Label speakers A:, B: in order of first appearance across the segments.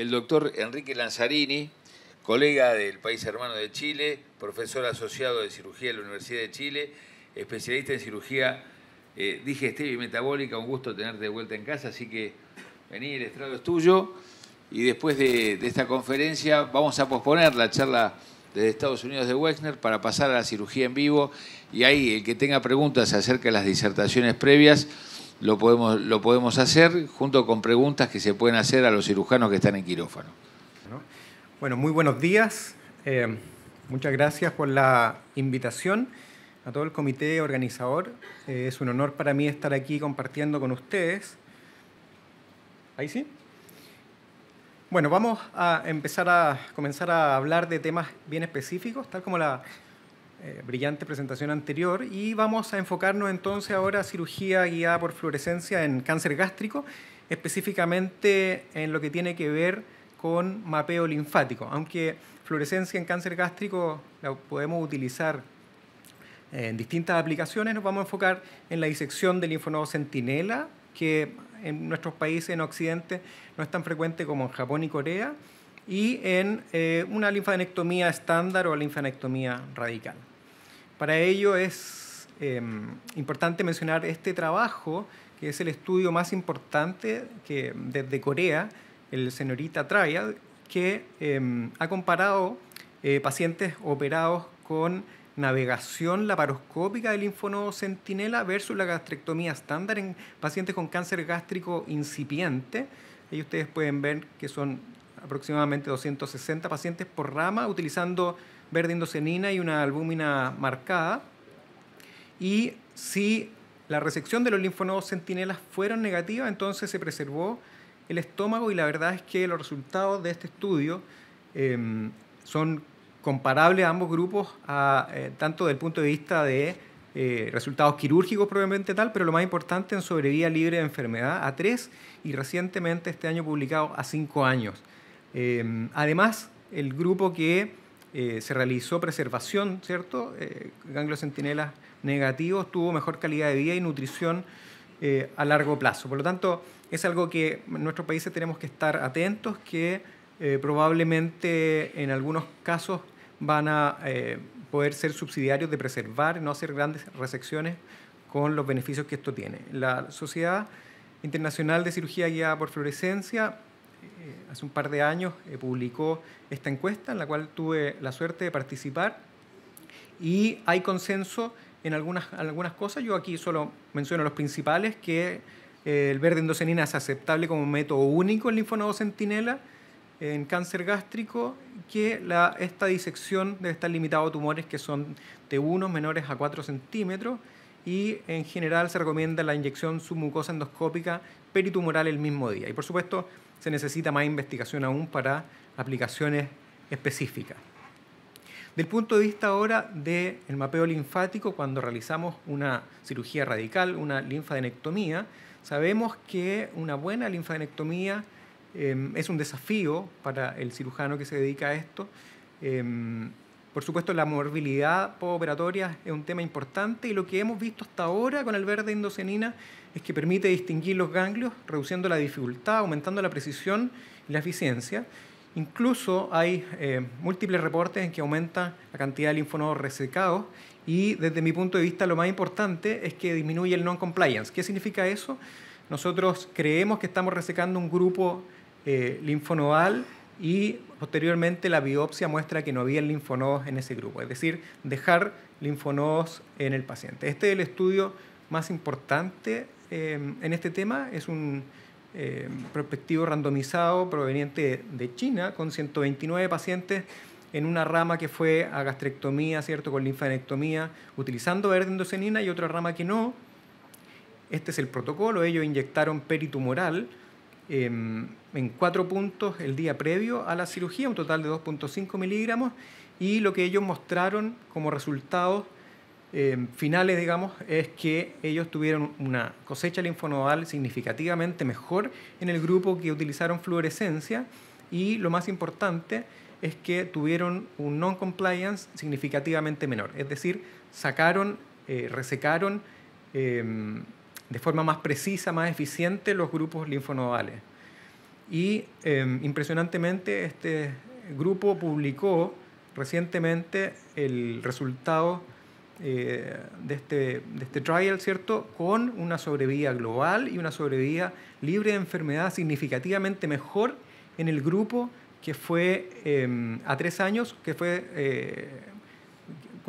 A: el doctor Enrique Lanzarini, colega del país hermano de Chile, profesor asociado de cirugía de la Universidad de Chile, especialista en cirugía eh, digestiva y metabólica. Un gusto tenerte de vuelta en casa, así que vení, el estrado es tuyo. Y después de, de esta conferencia vamos a posponer la charla desde Estados Unidos de Wexner para pasar a la cirugía en vivo y ahí el que tenga preguntas acerca de las disertaciones previas lo podemos, lo podemos hacer junto con preguntas que se pueden hacer a los cirujanos que están en quirófano. Bueno, muy buenos días. Eh, muchas gracias por la invitación a todo el comité organizador. Eh, es un honor para mí estar aquí compartiendo con ustedes. ¿Ahí sí? Bueno, vamos a empezar a comenzar a hablar de temas bien específicos, tal como la eh, brillante presentación anterior y vamos a enfocarnos entonces ahora a cirugía guiada por fluorescencia en cáncer gástrico, específicamente en lo que tiene que ver con mapeo linfático, aunque fluorescencia en cáncer gástrico la podemos utilizar eh, en distintas aplicaciones, nos vamos a enfocar en la disección del linfonodo centinela, que en nuestros países en Occidente no es tan frecuente como en Japón y Corea, y en eh, una linfadenectomía estándar o linfadenectomía radical. Para ello es em, importante mencionar este trabajo, que es el estudio más importante que, desde Corea, el señorita Triad, que em, ha comparado eh, pacientes operados con navegación laparoscópica del linfonodo centinela versus la gastrectomía estándar en pacientes con cáncer gástrico incipiente. Ahí ustedes pueden ver que son aproximadamente 260 pacientes por rama utilizando verde indocenina y una albúmina marcada. Y si la resección de los linfonodos centinelas fueron negativas, entonces se preservó el estómago y la verdad es que los resultados de este estudio em, son comparables a ambos grupos, a, desde eh, tanto del punto de vista de eh, resultados quirúrgicos probablemente tal, pero lo más importante en sobrevida libre de enfermedad a 3 y recientemente este año publicado a 5 años. Em, además, el grupo que eh, se realizó preservación, ¿cierto? Eh, ganglios centinelas negativos, tuvo mejor calidad de vida y nutrición eh, a largo plazo. Por lo tanto, es algo que en nuestros países tenemos que estar atentos, que eh, probablemente en algunos casos van a poder ser subsidiarios de preservar, no hacer grandes resecciones con los beneficios que esto tiene. La Sociedad Internacional de Cirugía Guiada por Fluorescencia eh, hace un par de años eh, publicó esta encuesta en la cual tuve la suerte de participar y hay consenso en algunas, algunas cosas. Yo aquí solo menciono los principales, que eh, el verde endocenina es aceptable como método único en linfonodo centinela, en cáncer gástrico, que la, esta disección debe estar limitada a tumores que son de unos menores a 4 centímetros y en general se recomienda la inyección submucosa endoscópica peritumoral el mismo día. Y por supuesto, se necesita más investigación aún para aplicaciones específicas. Del punto de vista ahora del mapeo linfático, cuando realizamos una cirugía radical, una linfadenectomía, sabemos que una buena linfadenectomía eh, es un desafío para el cirujano que se dedica a esto. Eh, por supuesto, la morbilidad postoperatoria es un tema importante y lo que hemos visto hasta ahora con el verde endocenina es que permite distinguir los ganglios, reduciendo la dificultad, aumentando la precisión y la eficiencia. Incluso hay eh, múltiples reportes en que aumenta la cantidad de linfonodos resecados y desde mi punto de vista lo más importante es que disminuye el non-compliance. ¿Qué significa eso? Nosotros creemos que estamos resecando un grupo eh, linfonodal y posteriormente la biopsia muestra que no había linfonodos en ese grupo, es decir, dejar linfonodos en el paciente. Este es el estudio más importante eh, en este tema, es un eh, prospectivo randomizado proveniente de China con 129 pacientes en una rama que fue a gastrectomía, ¿cierto? con linfadenectomía utilizando verde endocenina y otra rama que no. Este es el protocolo, ellos inyectaron peritumoral Em, en cuatro puntos el día previo a la cirugía, un total de 2.5 miligramos, y lo que ellos mostraron como resultados em, finales, digamos, es que ellos tuvieron una cosecha linfonodal significativamente mejor en el grupo que utilizaron fluorescencia, y lo más importante es que tuvieron un non-compliance significativamente menor, es decir, sacaron, eh, resecaron, em, de forma más precisa, más eficiente los grupos linfonodales. Y em, impresionantemente este grupo publicó recientemente el resultado eh, este, de, este, trial, ¿cierto? Con una sobrevida global y una sobrevida libre de enfermedad significativamente mejor en el grupo que fue em, a tres años, que fue eh,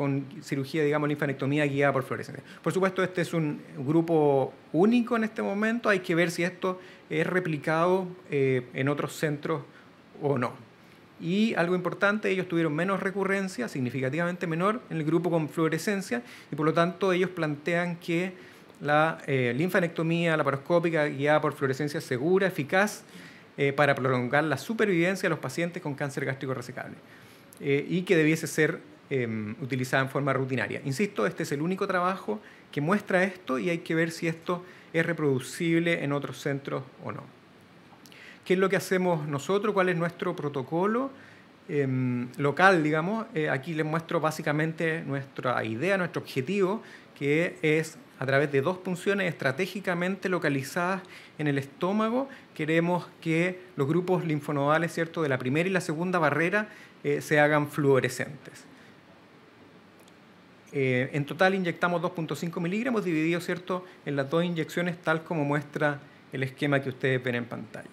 A: con cirugía, digamos, linfanectomía guiada por fluorescencia. Por supuesto, este es un grupo único en este momento, hay que ver si esto es replicado eh, en otros centros o no. Y algo importante, ellos tuvieron menos recurrencia, significativamente menor, en el grupo con fluorescencia, y por lo tanto ellos plantean que la eh, linfanectomía laparoscópica guiada por fluorescencia es segura, eficaz, eh, para prolongar la supervivencia de los pacientes con cáncer gástrico resecable eh, y que debiese ser Em, utilizada en forma rutinaria. Insisto, este es el único trabajo que muestra esto y hay que ver si esto es reproducible en otros centros o no. ¿Qué es lo que hacemos nosotros? ¿Cuál es nuestro protocolo em, local, digamos? Eh, aquí les muestro básicamente nuestra idea, nuestro objetivo, que es a través de dos funciones estratégicamente localizadas en el estómago, queremos que los grupos linfonodales ¿cierto? de la primera y la segunda barrera eh, se hagan fluorescentes. Eh, en total inyectamos 2.5 miligramos dividido ¿cierto? en las dos inyecciones tal como muestra el esquema que ustedes ven en pantalla.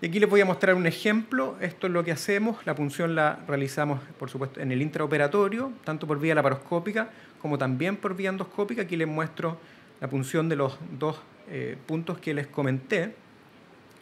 A: Y aquí les voy a mostrar un ejemplo. Esto es lo que hacemos. La punción la realizamos, por supuesto, en el intraoperatorio, tanto por vía laparoscópica como también por vía endoscópica. Aquí les muestro la punción de los dos eh, puntos que les comenté.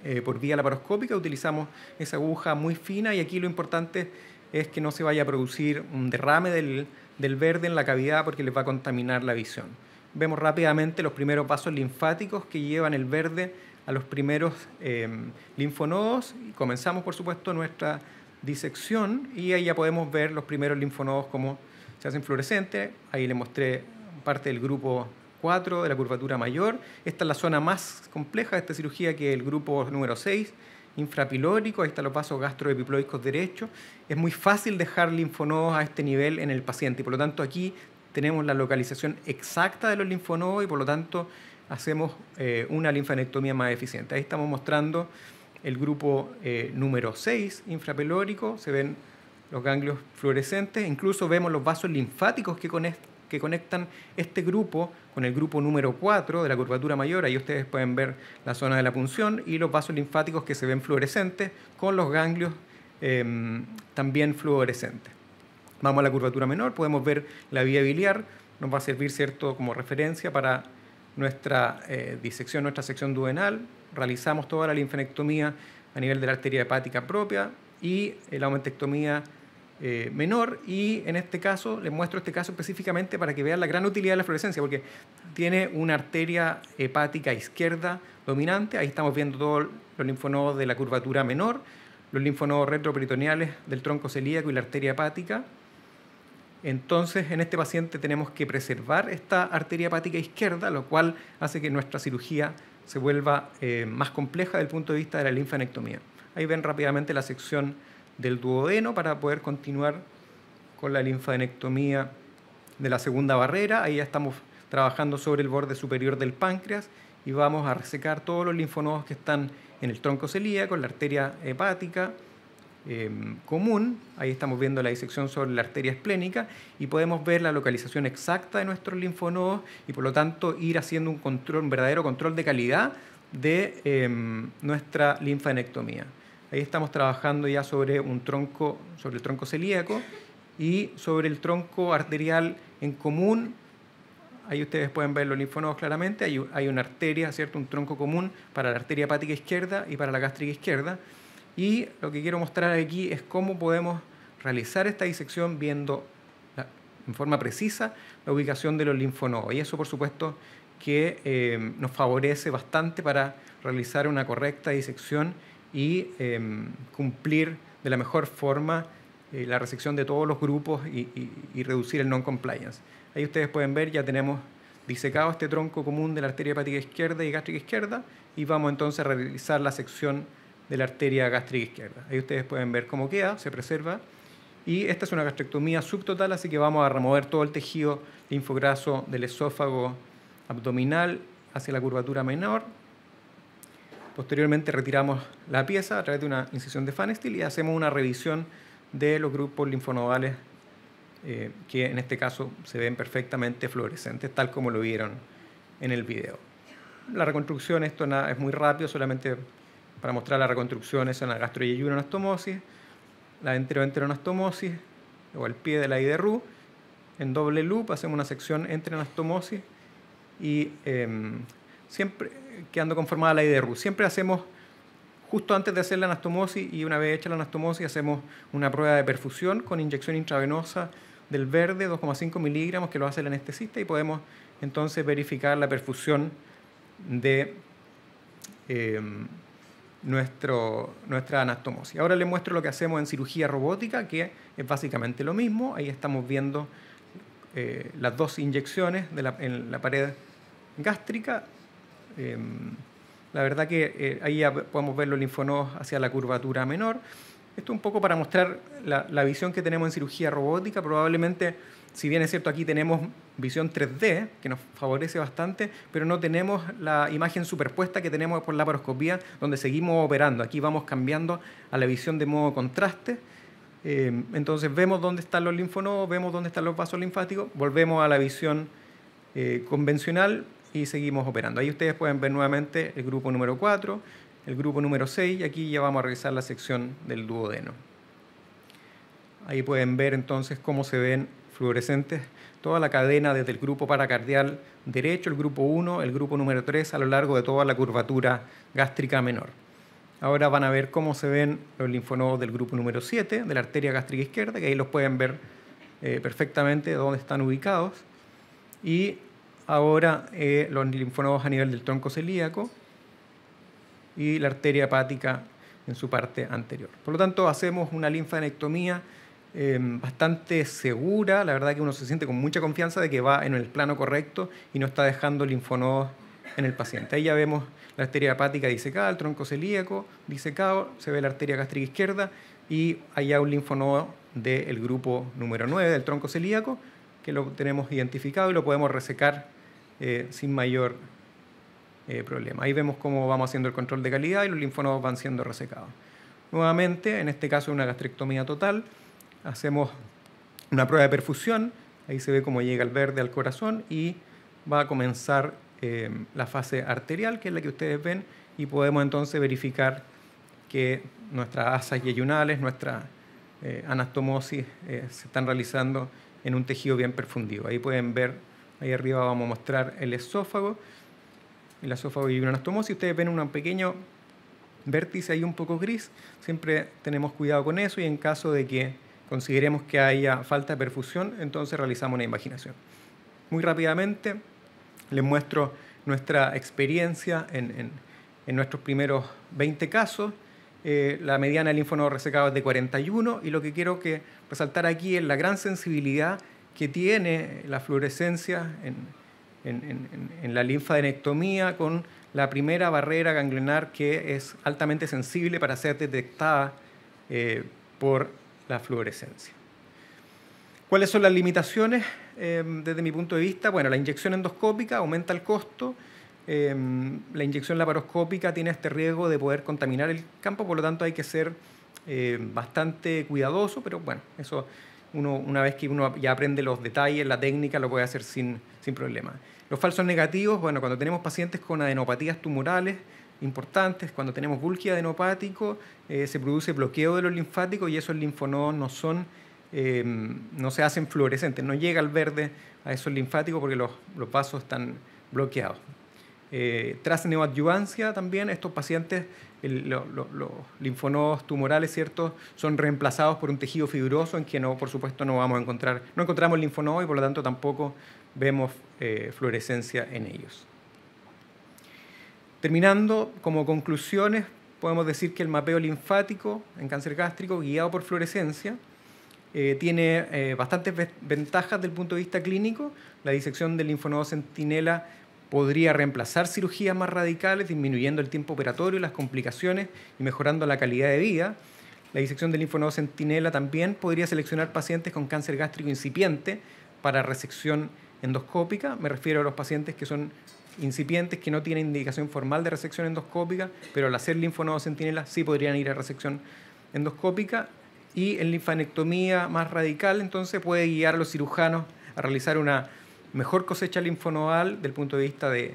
A: Eh, por vía laparoscópica utilizamos esa aguja muy fina y aquí lo importante es que no se vaya a producir un derrame del, del verde en la cavidad porque les va a contaminar la visión. Vemos rápidamente los primeros pasos linfáticos que llevan el verde a los primeros em, linfonodos y comenzamos por supuesto nuestra disección y ahí ya podemos ver los primeros linfonodos como se hacen fluorescentes. Ahí le mostré parte del grupo 4 de la curvatura mayor. Esta es la zona más compleja de esta cirugía que el grupo número 6 infrapilórico, ahí están los vasos gastroepiploicos derechos. Es muy fácil dejar linfonodos a este nivel en el paciente y por lo tanto aquí tenemos la localización exacta de los linfonodos y por lo tanto hacemos eh, una linfanectomía más eficiente. Ahí estamos mostrando el grupo eh, número 6 infrapilórico, se ven los ganglios fluorescentes, incluso vemos los vasos linfáticos que conectan que conectan este grupo con el grupo número 4 de la curvatura mayor. Ahí ustedes pueden ver la zona de la punción y los vasos linfáticos que se ven fluorescentes con los ganglios em, también fluorescentes. Vamos a la curvatura menor, podemos ver la vía biliar, nos va a servir cierto como referencia para nuestra eh, disección, nuestra sección duodenal. Realizamos toda la linfenectomía a nivel de la arteria hepática propia y la aumentectomía eh, menor y en este caso, les muestro este caso específicamente para que vean la gran utilidad de la fluorescencia, porque tiene una arteria hepática izquierda dominante, ahí estamos viendo todos los linfonodos de la curvatura menor, los linfonodos retroperitoneales del tronco celíaco y la arteria hepática. Entonces, en este paciente tenemos que preservar esta arteria hepática izquierda, lo cual hace que nuestra cirugía se vuelva eh, más compleja desde el punto de vista de la linfanectomía. Ahí ven rápidamente la sección del duodeno para poder continuar con la linfadenectomía de la segunda barrera. Ahí ya estamos trabajando sobre el borde superior del páncreas y vamos a resecar todos los linfonodos que están en el tronco celíaco, con la arteria hepática eh, común. Ahí estamos viendo la disección sobre la arteria esplénica y podemos ver la localización exacta de nuestros linfonodos y por lo tanto ir haciendo un, control, verdadero control de calidad de eh, nuestra linfadenectomía. Ahí estamos trabajando ya sobre un tronco, sobre el tronco celíaco y sobre el tronco arterial en común. Ahí ustedes pueden ver los linfonodos claramente. Hay, una arteria, ¿cierto? Un tronco común para la arteria hepática izquierda y para la gástrica izquierda. Y lo que quiero mostrar aquí es cómo podemos realizar esta disección viendo en forma precisa la ubicación de los linfonodos. Y eso, por supuesto, que eh, nos favorece bastante para realizar una correcta disección y em, cumplir de la mejor forma eh, la recepción de todos los grupos y, reducir el non-compliance. Ahí ustedes pueden ver, ya tenemos disecado este tronco común de la arteria hepática izquierda y gástrica izquierda y vamos entonces a realizar la sección de la arteria gástrica izquierda. Ahí ustedes pueden ver cómo queda, se preserva. Y esta es una gastrectomía subtotal, así que vamos a remover todo el tejido linfograso del esófago abdominal hacia la curvatura menor Posteriormente retiramos la pieza a través de una incisión de fanestil y hacemos una revisión de los grupos linfonodales eh, que en este caso se ven perfectamente fluorescentes, tal como lo vieron en el video. La reconstrucción, esto es muy rápido, solamente para mostrar la reconstrucción es en la anastomosis, la enteroenteroanastomosis o el pie de la IDRU. En doble loop hacemos una sección entre anastomosis y em, siempre quedando conformada la IDRU. Siempre hacemos, justo antes de hacer la anastomosis y una vez hecha la anastomosis, hacemos una prueba de perfusión con inyección intravenosa del verde, 2,5 miligramos, que lo hace el anestesista y podemos entonces verificar la perfusión de eh, nuestro, nuestra anastomosis. Ahora les muestro lo que hacemos en cirugía robótica, que es básicamente lo mismo. Ahí estamos viendo eh, las dos inyecciones en la pared gástrica Em, la verdad que eh, ahí podemos ver los linfonodos hacia la curvatura menor. Esto un poco para mostrar la, visión que tenemos en cirugía robótica. Probablemente, si bien es cierto, aquí tenemos visión 3D, que nos favorece bastante, pero no tenemos la imagen superpuesta que tenemos por laparoscopía, donde seguimos operando. Aquí vamos cambiando a la visión de modo contraste. Em, entonces vemos dónde están los linfonodos, vemos dónde están los vasos linfáticos, volvemos a la visión eh, convencional, y seguimos operando. Ahí ustedes pueden ver nuevamente el grupo número 4, el grupo número 6 y aquí ya vamos a revisar la sección del duodeno. Ahí pueden ver entonces cómo se ven fluorescentes toda la cadena desde el grupo paracardial derecho, el grupo 1, el grupo número 3 a lo largo de toda la curvatura gástrica menor. Ahora van a ver cómo se ven los linfonodos del grupo número 7, de la arteria gástrica izquierda, que ahí los pueden ver eh, perfectamente dónde están ubicados. Y ahora eh, los linfonodos a nivel del tronco celíaco y la arteria hepática en su parte anterior. Por lo tanto, hacemos una linfadenectomía em, bastante segura, la verdad que uno se siente con mucha confianza de que va en el plano correcto y no está dejando linfonodos en el paciente. Ahí ya vemos la arteria hepática disecada, el tronco celíaco disecado, se ve la arteria gástrica izquierda y allá un linfonodo del grupo número 9 del tronco celíaco que lo tenemos identificado y lo podemos resecar eh, sin mayor eh, problema. Ahí vemos cómo vamos haciendo el control de calidad y los linfonodos van siendo resecados. Nuevamente, en este caso una gastrectomía total, hacemos una prueba de perfusión, ahí se ve cómo llega el verde al corazón y va a comenzar eh, la fase arterial, que es la que ustedes ven, y podemos entonces verificar que nuestras asas yeyunales, nuestra anastomosis, se están realizando en un tejido bien perfundido. Ahí pueden ver Ahí arriba vamos a mostrar el esófago, el esófago y una anastomosis. Ustedes ven un pequeño vértice ahí un poco gris. Siempre tenemos cuidado con eso y en caso de que consideremos que haya falta de perfusión, entonces realizamos una imaginación. Muy rápidamente les muestro nuestra experiencia en, en, nuestros primeros 20 casos. Eh, la mediana del linfonodo resecado es de 41 y lo que quiero que resaltar aquí es la gran sensibilidad que tiene la fluorescencia en, en, en, en la linfadenectomía con la primera barrera ganglionar que es altamente sensible para ser detectada eh, por la fluorescencia. ¿Cuáles son las limitaciones em, desde mi punto de vista? Bueno, la inyección endoscópica aumenta el costo, em, la inyección laparoscópica tiene este riesgo de poder contaminar el campo, por lo tanto hay que ser eh, bastante cuidadoso, pero bueno, eso uno, una vez que uno ya aprende los detalles, la técnica, lo puede hacer sin, problema. Los falsos negativos, bueno, cuando tenemos pacientes con adenopatías tumorales, importantes. Cuando tenemos bulky adenopático, eh, se produce bloqueo de los linfáticos y esos linfonodos no son, em, no se hacen fluorescentes, no llega al verde a esos linfáticos porque los, los vasos están bloqueados. Eh, tras neoadyuvancia también, estos pacientes, los linfonodos tumorales, son reemplazados por un tejido fibroso en que no, por supuesto no vamos a encontrar, no encontramos linfonodos y por lo tanto tampoco vemos eh, fluorescencia en ellos. Terminando, como conclusiones, podemos decir que el mapeo linfático en cáncer gástrico guiado por fluorescencia eh, tiene bastantes ventajas desde el punto de vista clínico. La disección del linfonodo centinela podría reemplazar cirugías más radicales, disminuyendo el tiempo operatorio, y las complicaciones y mejorando la calidad de vida. La disección del linfonodo centinela también podría seleccionar pacientes con cáncer gástrico incipiente para resección endoscópica. Me refiero a los pacientes que son incipientes, que no tienen indicación formal de resección endoscópica, pero al hacer linfonodo centinela sí podrían ir a resección endoscópica. Y en linfanectomía más radical, entonces puede guiar a los cirujanos a realizar una mejor cosecha linfonodal, del punto de vista de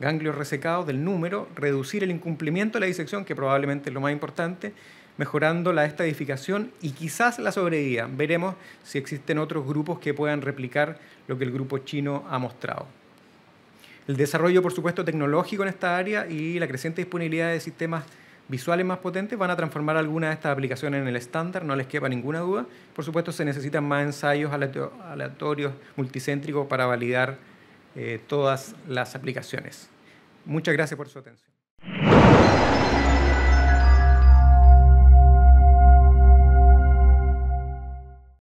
A: ganglios resecados, del número, reducir el incumplimiento de la disección, que probablemente es lo más importante, mejorando la estadificación y quizás la sobrevida. Veremos si existen otros grupos que puedan replicar lo que el grupo chino ha mostrado. El desarrollo, por supuesto, tecnológico en esta área y la creciente disponibilidad de sistemas visuales más potentes, van a transformar alguna de estas aplicaciones en el estándar, no les quepa ninguna duda. Por supuesto, se necesitan más ensayos aleatorios, multicéntricos, para validar eh, todas las aplicaciones. Muchas gracias por su atención.